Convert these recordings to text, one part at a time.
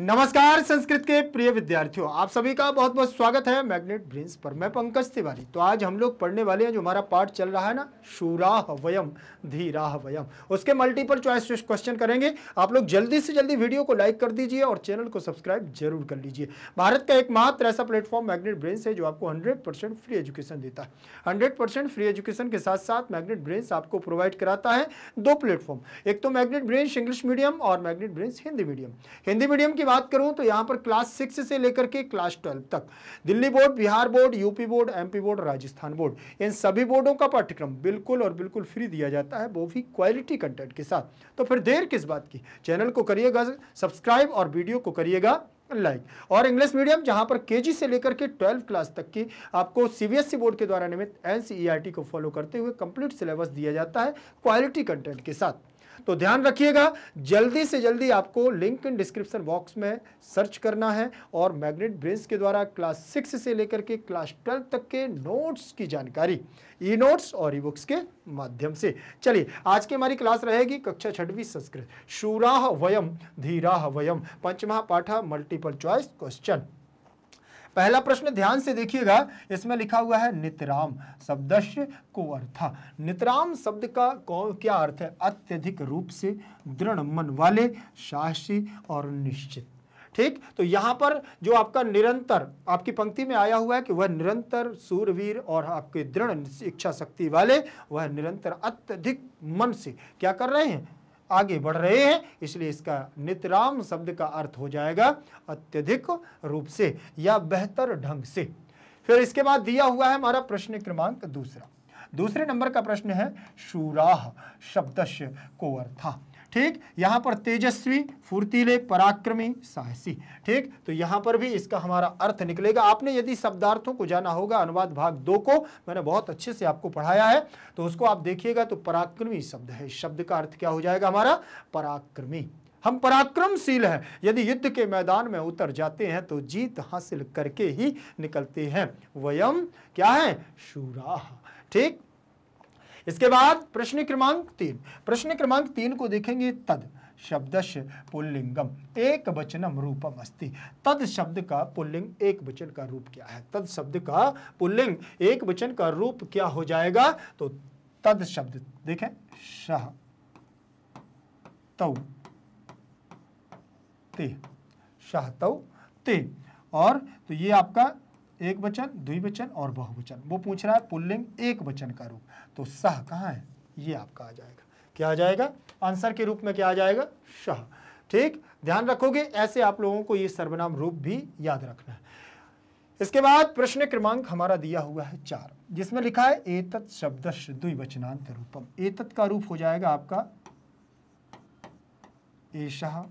नमस्कार संस्कृत के प्रिय विद्यार्थियों आप सभी का बहुत बहुत स्वागत है मैग्नेट ब्रिंस पर मैं पंकज तिवारी तो आज हम लोग पढ़ने वाले हैं जो हमारा पाठ चल रहा है ना शूराह वयम धीराह वयम उसके मल्टीपल चॉइस क्वेश्चन करेंगे आप लोग जल्दी से जल्दी वीडियो को लाइक कर दीजिए और चैनल को सब्सक्राइब जरूर कर लीजिए भारत का एकमात्र ऐसा प्लेटफॉर्म मैग्नेट ब्रेन्स है जो आपको हंड्रेड फ्री एजुकेशन देता है हंड्रेड फ्री एजुकेशन के साथ साथ मैग्नेट ब्रेन्स आपको प्रोवाइड कराता है दो प्लेटफॉर्म एक तो मैग्नेट ब्रेन्स इंग्लिश मीडियम और magnet brains Hindi medium Hindi medium की की बात करूं तो यहां पर क्लास सिक्स से लेकर के क्लास ट्वेल्व तक Delhi board Bihar board UP board MP board Rajasthan board इन सभी बोर्डों का पाठ्यक्रम बिल्कुल और बिल्कुल फ्री दिया जाता है वो भी क्वालिटी कंटेंट के साथ तो फिर देर किस बात की चैनल को करिएगा सब्सक्राइब और वीडियो को करिएगा लाइक like. और इंग्लिश मीडियम जहां पर केजी से लेकर के ट्वेल्व क्लास तक की आपको सीबीएसई बोर्ड के द्वारा निमित्त एनसीईआरटी को फॉलो करते हुए कंप्लीट सिलेबस दिया जाता है क्वालिटी कंटेंट के साथ तो ध्यान रखिएगा जल्दी से जल्दी आपको लिंक इन डिस्क्रिप्शन बॉक्स में सर्च करना है और मैग्नेट ब्रेन्स के द्वारा क्लास सिक्स से लेकर के क्लास ट्वेल्व तक के नोट्स की जानकारी ई नोट्स और ई बुक्स के माध्यम से चलिए आज की हमारी क्लास रहेगी कक्षा छठवीं संस्कृत शूराह वयम धीराह वयम पंचमहा पाठा मल्टीपल चॉइस क्वेश्चन पहला प्रश्न ध्यान से देखिएगा इसमें लिखा हुआ है नितराम शब्दश को अर्थ नितराम शब्द का कौन क्या अर्थ है अत्यधिक रूप से दृढ़ मन वाले साहसी और निश्चित ठीक तो यहां पर जो आपका निरंतर आपकी पंक्ति में आया हुआ है कि वह निरंतर सूरवीर और आपके दृढ़ इच्छा शक्ति वाले वह निरंतर अत्यधिक मन से क्या कर रहे हैं आगे बढ़ रहे हैं इसलिए इसका नितराम शब्द का अर्थ हो जाएगा अत्यधिक रूप से या बेहतर ढंग से फिर इसके बाद दिया हुआ है हमारा प्रश्न क्रमांक दूसरा दूसरे नंबर का प्रश्न है शूराह शब्दश को अर्था ठीक यहां पर तेजस्वी फुर्तीले पराक्रमी साहसी ठीक तो यहां पर भी इसका हमारा अर्थ निकलेगा आपने यदि शब्दार्थों को जाना होगा अनुवाद भाग दो को मैंने बहुत अच्छे से आपको पढ़ाया है तो उसको आप देखिएगा तो पराक्रमी शब्द है शब्द का अर्थ क्या हो जाएगा हमारा पराक्रमी हम पराक्रमशील हैं यदि युद्ध के मैदान में उतर जाते हैं तो जीत हासिल करके ही निकलते हैं वयम क्या है शूरा ठीक इसके बाद प्रश्न क्रमांक तीन प्रश्न क्रमांक तीन को देखेंगे तद शब्दश पुल्लिंगम एक वचनम रूपम अस्ति तद शब्द का पुल्लिंग एक वचन का रूप क्या है तद शब्द का पुल्लिंग एक वचन का रूप क्या हो जाएगा तो तद शब्द देखें शाह तऊ ते शाह तऊ ते और तो ये आपका एक वचन द्विवचन और बहुवचन वो पूछ रहा है पुल्लिंग एक वचन का रूप तो सह कहाँ है ये आपका आ जाएगा क्या आ जाएगा आंसर के रूप में क्या आ जाएगा शह ठीक ध्यान रखोगे ऐसे आप लोगों को ये सर्वनाम रूप भी याद रखना है इसके बाद प्रश्न क्रमांक हमारा दिया हुआ है चार जिसमें लिखा है एतत् शब्द द्विवचनांत रूपम एतत् का रूप हो जाएगा आपका एशा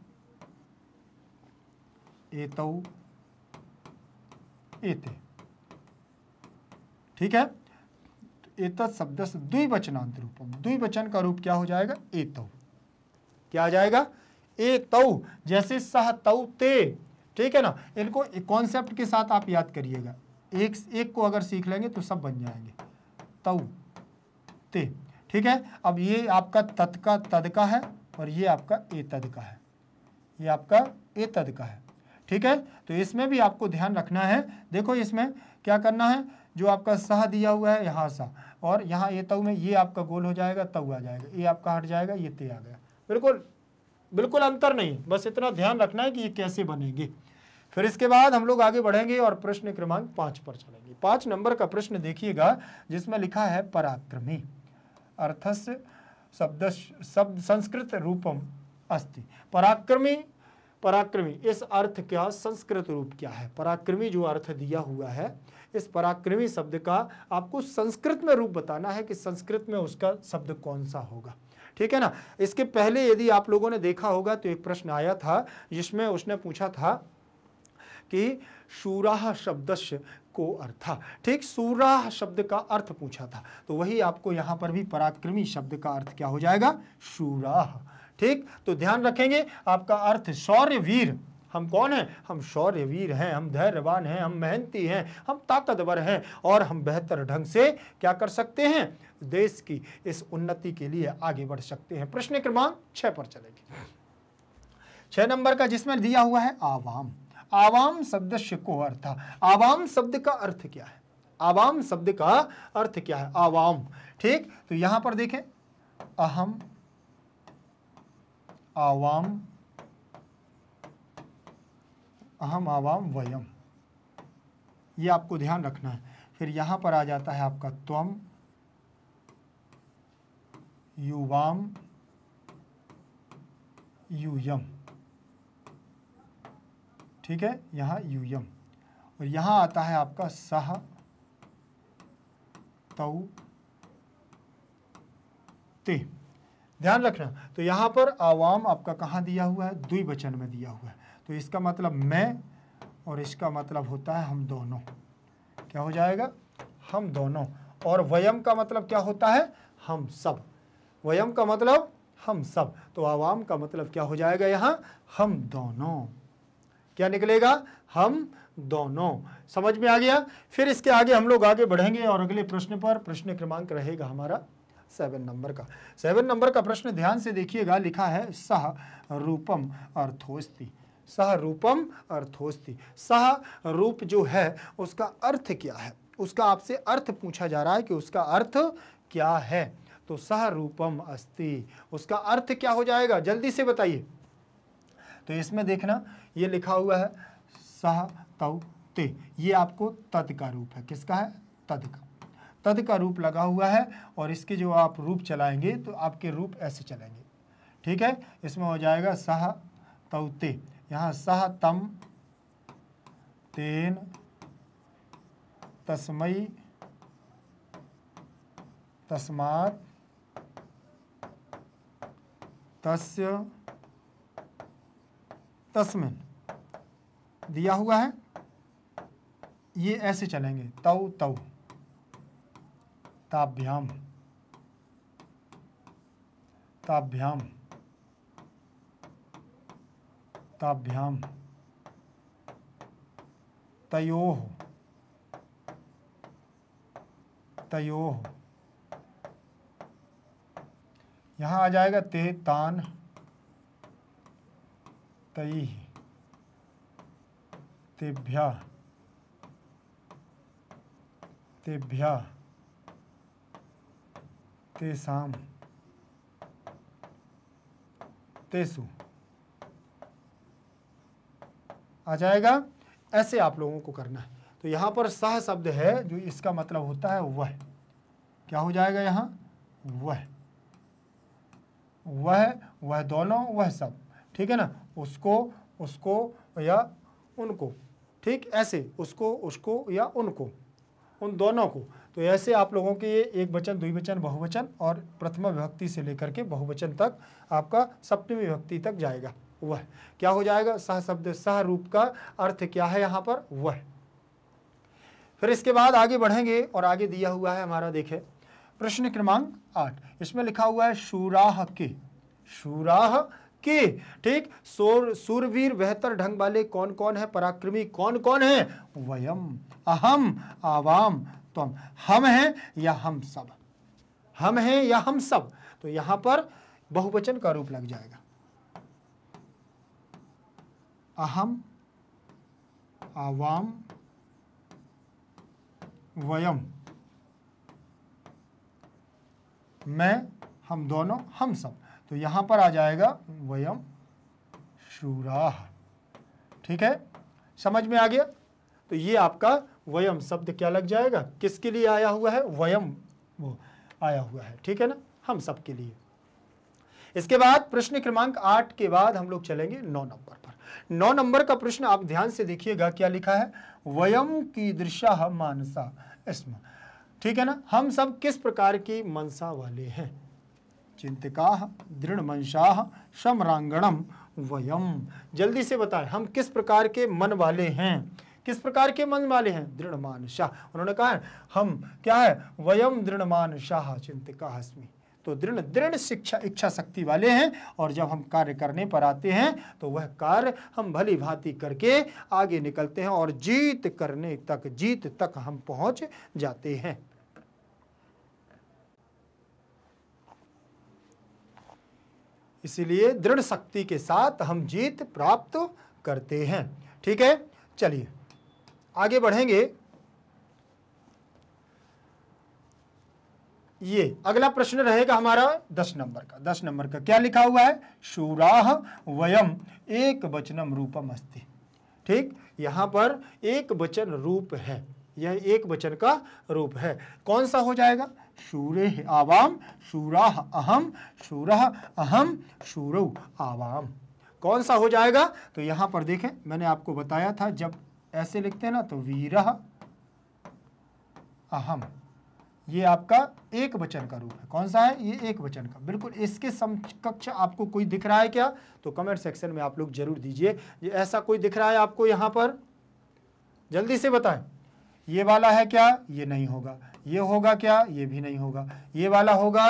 एतौ एते ठीक है एत शब्द द्विवचनांत रूप द्विवचन का रूप क्या हो जाएगा एतौ क्या आ जाएगा एतौ जैसे सह तौ ते ठीक है ना इनको कॉन्सेप्ट के साथ आप याद करिएगा एक एक को अगर सीख लेंगे तो सब बन जाएंगे तौ ते ठीक है अब ये आपका तत्का तद का है और ये आपका ए तद का है ये आपका ए तद का है ठीक है तो इसमें भी आपको ध्यान रखना है देखो इसमें क्या करना है जो आपका सह दिया हुआ है यहाँ सा और यहाँ ये तऊ में ये आपका गोल हो जाएगा तऊ आ जाएगा ये आपका हट जाएगा ये ते आ गया बिल्कुल बिल्कुल अंतर नहीं बस इतना ध्यान रखना है कि ये कैसे बनेगी फिर इसके बाद हम लोग आगे बढ़ेंगे और प्रश्न क्रमांक पाँच पर चलेंगे पाँच नंबर का प्रश्न देखिएगा जिसमें लिखा है पराक्रमी अर्थस्य शब्द शब्द संस्कृत रूपम अस्थि पराक्रमी पराक्रमी इस अर्थ का संस्कृत रूप क्या है पराक्रमी जो अर्थ दिया हुआ है इस पराक्रमी शब्द का आपको संस्कृत में रूप बताना है कि संस्कृत में उसका शब्द कौन सा होगा ठीक है ना इसके पहले यदि आप लोगों ने देखा होगा तो एक प्रश्न आया था जिसमें उसने पूछा था कि शूराह शब्द को अर्था ठीक सूराह शब्द का अर्थ पूछा था तो वही आपको यहां पर भी पराक्रमी शब्द का अर्थ क्या हो जाएगा शूराह ठीक तो ध्यान रखेंगे आपका अर्थ वीर हम कौन हैं हम शौर्यवीर हैं हम धैर्यवान हैं हम मेहनती हैं हम ताकतवर हैं और हम बेहतर ढंग से क्या कर सकते हैं देश की इस उन्नति के लिए आगे बढ़ सकते हैं प्रश्न क्रमांक छः पर चलेंगे छः नंबर का जिसमें दिया हुआ है आवाम आवाम शब्द शिको अर्थ आवाम शब्द का अर्थ क्या है आवाम शब्द का अर्थ क्या है आवाम ठीक तो यहाँ पर देखें अहम आवाम अहम आवाम वयम ये आपको ध्यान रखना है फिर यहाँ पर आ जाता है आपका त्वम युवाम यूयम ठीक है यहाँ यूयम और यहाँ आता है आपका सह तऊ ते ध्यान रखना तो यहाँ पर आवाम आपका कहाँ दिया हुआ है द्विवचन में दिया हुआ है तो इसका मतलब मैं और इसका मतलब होता है हम दोनों क्या हो जाएगा हम दोनों और वयम का मतलब क्या होता है हम सब वयम का मतलब हम सब तो आवाम का मतलब क्या हो जाएगा यहाँ हम दोनों क्या निकलेगा हम दोनों समझ में आ गया फिर इसके आगे हम लोग आगे बढ़ेंगे और अगले प्रश्न पर प्रश्न क्रमांक रहेगा हमारा सेवन नंबर का सेवन नंबर का प्रश्न ध्यान से देखिएगा लिखा है सह रूपम अर्थोस्ती सह रूपम अर्थोस्ती सह रूप जो है उसका अर्थ क्या है उसका आपसे अर्थ पूछा जा रहा है कि उसका अर्थ क्या है तो सह रूपम अस्ति उसका अर्थ क्या हो जाएगा जल्दी से बताइए तो इसमें देखना ये लिखा हुआ है सह तव ते ये आपको तद का रूप है किसका है तद का तद का रूप लगा हुआ है और इसके जो आप रूप चलाएंगे तो आपके रूप ऐसे चलेंगे ठीक है इसमें हो जाएगा सह तौते यहाँ सह तम तेन तस्मई तस्मात तस्य तस्मिन दिया हुआ है ये ऐसे चलेंगे तव तव ताभ्याम ताभ्याम ताभ्याम तयो तयो यहां आ जाएगा ते तान तई तेभ्या तेभ्या तेसाम तेसु आ जाएगा ऐसे आप लोगों को करना है तो यहां पर सह शब्द है जो इसका मतलब होता है वह क्या हो जाएगा यहां वह वह वह दोनों वह सब ठीक है ना उसको उसको या उनको ठीक ऐसे उसको उसको या उनको उन दोनों को तो ऐसे आप लोगों के एक वचन द्विवचन बहुवचन और प्रथम विभक्ति से लेकर के बहुवचन तक आपका सप्तमी विभक्ति तक जाएगा वह क्या हो जाएगा सह शब्द सह रूप का अर्थ क्या है यहाँ पर वह फिर इसके बाद आगे बढ़ेंगे और आगे दिया हुआ है हमारा देखे प्रश्न क्रमांक आठ इसमें लिखा हुआ है शूराह के शूराह के ठीक सोर सूरवीर बेहतर ढंग वाले कौन कौन है पराक्रमी कौन कौन है वयम अहम आवाम तो हम हम हैं या हम सब हम हैं या हम सब तो यहां पर बहुवचन का रूप लग जाएगा अहम आवाम वयम मैं हम दोनों हम सब तो यहां पर आ जाएगा वयम शूरा ठीक है समझ में आ गया तो ये आपका वयम शब्द क्या लग जाएगा किसके लिए आया हुआ है वयम वो आया हुआ है ठीक है ना हम सब के लिए इसके बाद प्रश्न क्रमांक आठ के बाद हम लोग चलेंगे नौ नंबर पर नौ नंबर का प्रश्न आप ध्यान से देखिएगा क्या लिखा है वयम की दृश्या मानसा इसमें ठीक है ना हम सब किस प्रकार की मनसा वाले हैं चिंतिका दृढ़ मनसा समरांगणम वयम जल्दी से बताएं हम किस प्रकार के मन वाले हैं किस प्रकार के मन वाले हैं दृढ़मान शाह उन्होंने कहा हम क्या है वयम दृढ़मान शाह चिंतिका हस्मी तो दृढ़ दृढ़ शिक्षा इच्छा शक्ति वाले हैं और जब हम कार्य करने पर आते हैं तो वह कार्य हम भली भांति करके आगे निकलते हैं और जीत करने तक जीत तक हम पहुंच जाते हैं इसीलिए दृढ़ शक्ति के साथ हम जीत प्राप्त करते हैं ठीक है चलिए आगे बढ़ेंगे ये अगला प्रश्न रहेगा हमारा दस नंबर का दस नंबर का क्या लिखा हुआ है शूराह वयम एक वचनम रूपम अस्ति ठीक यहां पर एक वचन रूप है यह एक वचन का रूप है कौन सा हो जाएगा शूरे आवाम शूराह अहम शूरह अहम शूरव आवाम कौन सा हो जाएगा तो यहां पर देखें मैंने आपको बताया था जब ऐसे लिखते हैं ना तो वीरह अहम ये आपका एक वचन का रूप है कौन सा है ये एक वचन का बिल्कुल इसके समकक्ष आपको कोई दिख रहा है क्या तो कमेंट सेक्शन में आप लोग जरूर दीजिए ये ऐसा कोई दिख रहा है आपको यहां पर जल्दी से बताएं ये वाला है क्या ये नहीं होगा ये होगा क्या ये भी नहीं होगा ये वाला होगा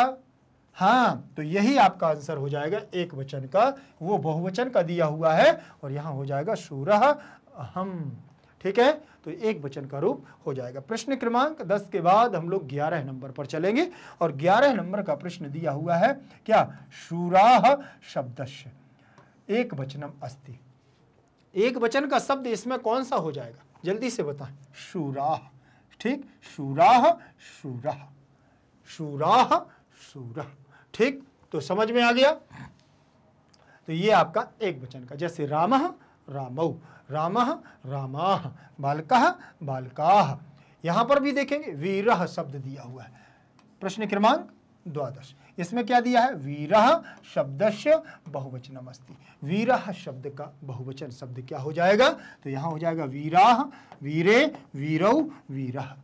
हाँ तो यही आपका आंसर हो जाएगा एक वचन का वो बहुवचन का दिया हुआ है और यहां हो जाएगा सूरह हम ठीक है तो एक वचन का रूप हो जाएगा प्रश्न क्रमांक दस के बाद हम लोग ग्यारह नंबर पर चलेंगे और ग्यारह नंबर का प्रश्न दिया हुआ है क्या शुराह शब्दश एक वचनम अस्थि एक वचन का शब्द इसमें कौन सा हो जाएगा जल्दी से बताएं शुराह ठीक शुराह शुराह शुराह शूराह ठीक तो समझ में आ गया तो ये आपका एक वचन का जैसे राम रामौ राम रामा बालक बालका यहाँ पर भी देखेंगे वीरह शब्द दिया हुआ है प्रश्न क्रमांक द्वादश इसमें क्या दिया है वीरह से बहुवचनम वीरह शब्द का बहुवचन शब्द क्या हो जाएगा तो यहाँ हो जाएगा वीराह वीरे वीरौ वीरह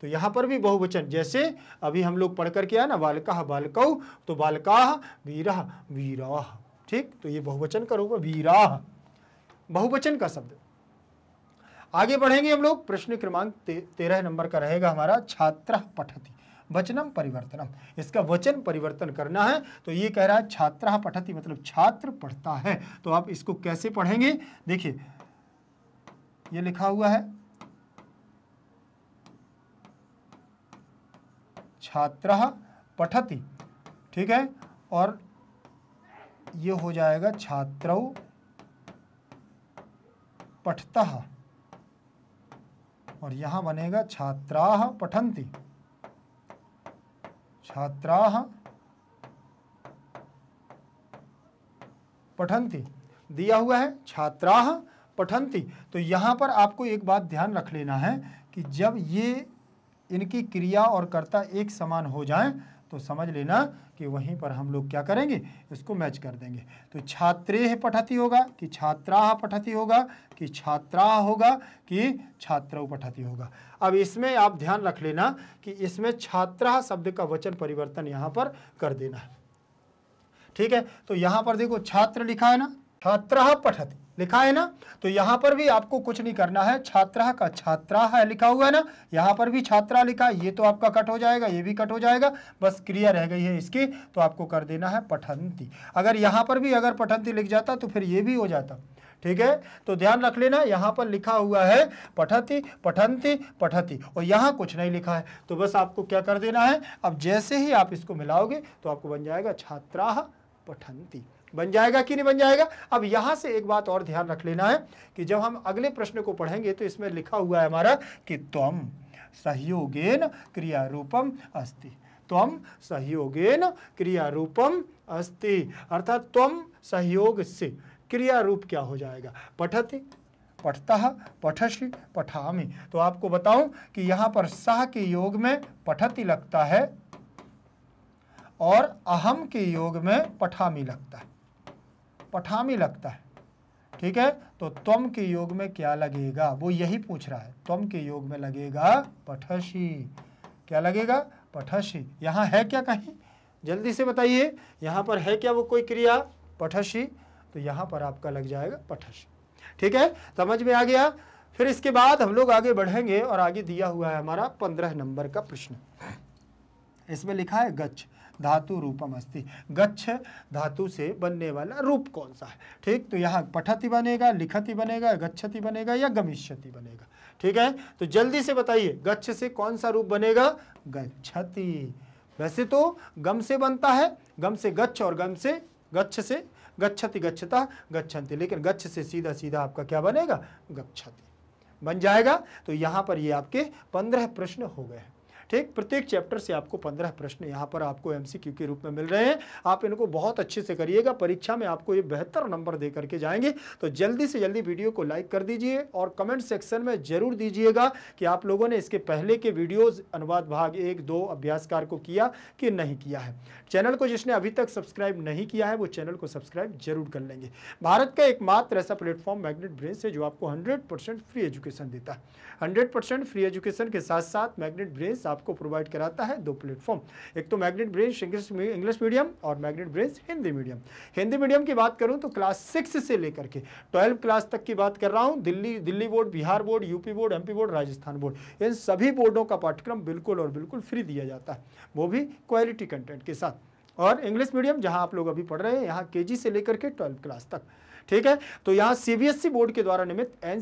तो यहाँ पर भी बहुवचन जैसे अभी हम लोग पढ़कर के आए ना बालका बालकौ तो बालका वीरह वीरा ठीक तो ये बहुवचन का रूप है वीराह बहुवचन का शब्द आगे बढ़ेंगे हम लोग प्रश्न क्रमांक ते, तेरह नंबर का रहेगा हमारा छात्र पठती वचनम परिवर्तनम इसका वचन परिवर्तन करना है तो ये कह रहा है छात्र पठती मतलब छात्र पढ़ता है तो आप इसको कैसे पढ़ेंगे देखिए ये लिखा हुआ है छात्र पठती ठीक है और ये हो जाएगा छात्रो पठता और यहाँ बनेगा छात्रा पठंती छात्रा पठंती दिया हुआ है छात्रा पठंती तो यहाँ पर आपको एक बात ध्यान रख लेना है कि जब ये इनकी क्रिया और कर्ता एक समान हो जाएं तो समझ लेना कि वहीं पर हम लोग क्या करेंगे इसको मैच कर देंगे तो छात्रे पठती होगा कि छात्रा पठती होगा कि छात्रा होगा कि छात्रौ पठती होगा अब इसमें आप ध्यान रख लेना कि इसमें छात्रा शब्द का वचन परिवर्तन यहाँ पर कर देना है ठीक है तो यहाँ पर देखो छात्र लिखा है ना छात्रा पठती लिखा है ना तो यहाँ पर भी आपको कुछ नहीं करना है छात्रा का छात्रा है लिखा हुआ है ना यहाँ पर भी छात्रा लिखा ये तो आपका कट हो जाएगा ये भी कट हो जाएगा बस क्रिया रह गई है इसकी तो आपको कर देना है पठंती अगर यहाँ पर भी अगर पठंती लिख जाता तो फिर ये भी हो जाता ठीक है तो ध्यान रख लेना यहाँ पर लिखा हुआ है पठती पठंती पठती और यहाँ कुछ नहीं लिखा है तो बस आपको क्या कर देना है अब जैसे ही आप इसको मिलाओगे तो आपको बन जाएगा छात्रा पठंती बन जाएगा कि नहीं बन जाएगा अब यहां से एक बात और ध्यान रख लेना है कि जब हम अगले प्रश्न को पढ़ेंगे तो इसमें लिखा हुआ है हमारा कि त्वम सहयोगेन क्रियारूपम अस्थि त्वम सहयोगेन क्रियारूपम अस्थि अर्थात त्वम सहयोग से क्रिया रूप क्या हो जाएगा पठति पठता पठसी पठामी तो आपको बताऊं कि यहाँ पर सह के योग में पठति लगता है और अहम के योग में पठामी लगता है पठामी लगता है ठीक है तो त्वम के योग में क्या लगेगा वो यही पूछ रहा है त्वम के योग में लगेगा पठसी क्या लगेगा पठसी यहाँ है क्या कहीं जल्दी से बताइए यहाँ पर है क्या वो कोई क्रिया पठसी तो यहाँ पर आपका लग जाएगा पठसी ठीक है समझ में आ गया फिर इसके बाद हम लोग आगे बढ़ेंगे और आगे दिया हुआ है हमारा पंद्रह नंबर का प्रश्न इसमें लिखा है गच्छ धातु रूपम अस्ति गच्छ धातु से बनने वाला रूप कौन सा है ठीक तो यहाँ पठती बनेगा लिखती बनेगा गच्छति बनेगा या गमिष्यति बनेगा ठीक है तो जल्दी से बताइए गच्छ से कौन सा रूप बनेगा गच्छति वैसे तो गम से बनता है गम से गच्छ और गम से गच्छ से गच्छति गच्छता गच्छन्ति लेकिन गच्छ से सीधा सीधा आपका क्या बनेगा गच्छति बन जाएगा तो यहाँ पर ये आपके पंद्रह प्रश्न हो गए हैं ठीक प्रत्येक चैप्टर से आपको पंद्रह प्रश्न यहाँ पर आपको एम के रूप में मिल रहे हैं आप इनको बहुत अच्छे से करिएगा परीक्षा में आपको ये बेहतर नंबर दे करके जाएंगे तो जल्दी से जल्दी वीडियो को लाइक कर दीजिए और कमेंट सेक्शन में जरूर दीजिएगा कि आप लोगों ने इसके पहले के वीडियोज अनुवाद भाग एक दो अभ्यासकार को किया कि नहीं किया है चैनल को जिसने अभी तक सब्सक्राइब नहीं किया है वो चैनल को सब्सक्राइब जरूर कर लेंगे भारत का एकमात्र ऐसा प्लेटफॉर्म मैग्नेट ब्रेन है जो आपको हंड्रेड फ्री एजुकेशन देता है हंड्रेड फ्री एजुकेशन के साथ साथ मैग्नेट ब्रेन आप आपको प्रोवाइड कराता है दो प्लेटफॉर्म एक तो मैग्नेट ब्रेंच इंग्लिश मीडियम और magnet brains Hindi medium Hindi medium की बात करूँ तो क्लास सिक्स से लेकर के ट्वेल्व क्लास तक की बात कर रहा हूँ Delhi Delhi board Bihar board UP board MP board Rajasthan board इन सभी बोर्डों का पाठ्यक्रम बिल्कुल और बिल्कुल फ्री दिया जाता है वो भी क्वालिटी कंटेंट के साथ और इंग्लिश मीडियम जहां आप लोग अभी पढ़ रहे हैं यहाँ केजी से लेकर के ट्वेल्थ क्लास तक ठीक है तो यहाँ सीबीएसई e बोर्ड के द्वारा निर्मित एन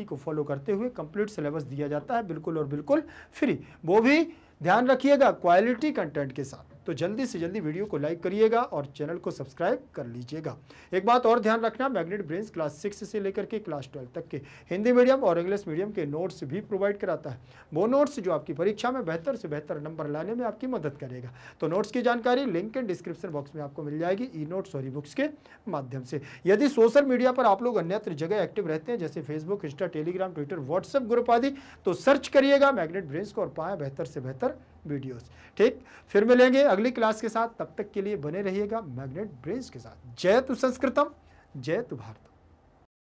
e को फॉलो करते हुए कंप्लीट सिलेबस दिया जाता है बिल्कुल और बिल्कुल फ्री वो भी ध्यान रखिएगा क्वालिटी कंटेंट के साथ तो जल्दी से जल्दी वीडियो को लाइक करिएगा और चैनल को सब्सक्राइब कर लीजिएगा एक बात और ध्यान रखना मैग्नेट ब्रेन्स क्लास सिक्स से लेकर के क्लास ट्वेल्व तक के हिंदी मीडियम और इंग्लिश मीडियम के नोट्स भी प्रोवाइड कराता है वो नोट्स जो आपकी परीक्षा में बेहतर से बेहतर नंबर लाने में आपकी मदद करेगा तो नोट्स की जानकारी लिंक एंड डिस्क्रिप्शन बॉक्स में आपको मिल जाएगी ई नोट्स और ई बुक्स के माध्यम से यदि सोशल मीडिया पर आप लोग अन्यत्र जगह एक्टिव रहते हैं जैसे Facebook Insta Telegram Twitter WhatsApp group आदि तो सर्च करिएगा मैग्नेट ब्रेन्स को और पाएँ बेहतर से बेहतर वीडियोस ठीक फिर मिलेंगे अगली क्लास के साथ तब तक के लिए बने रहिएगा मैग्नेट ब्रेज के साथ जय तु संस्कृतम जय तु भारतम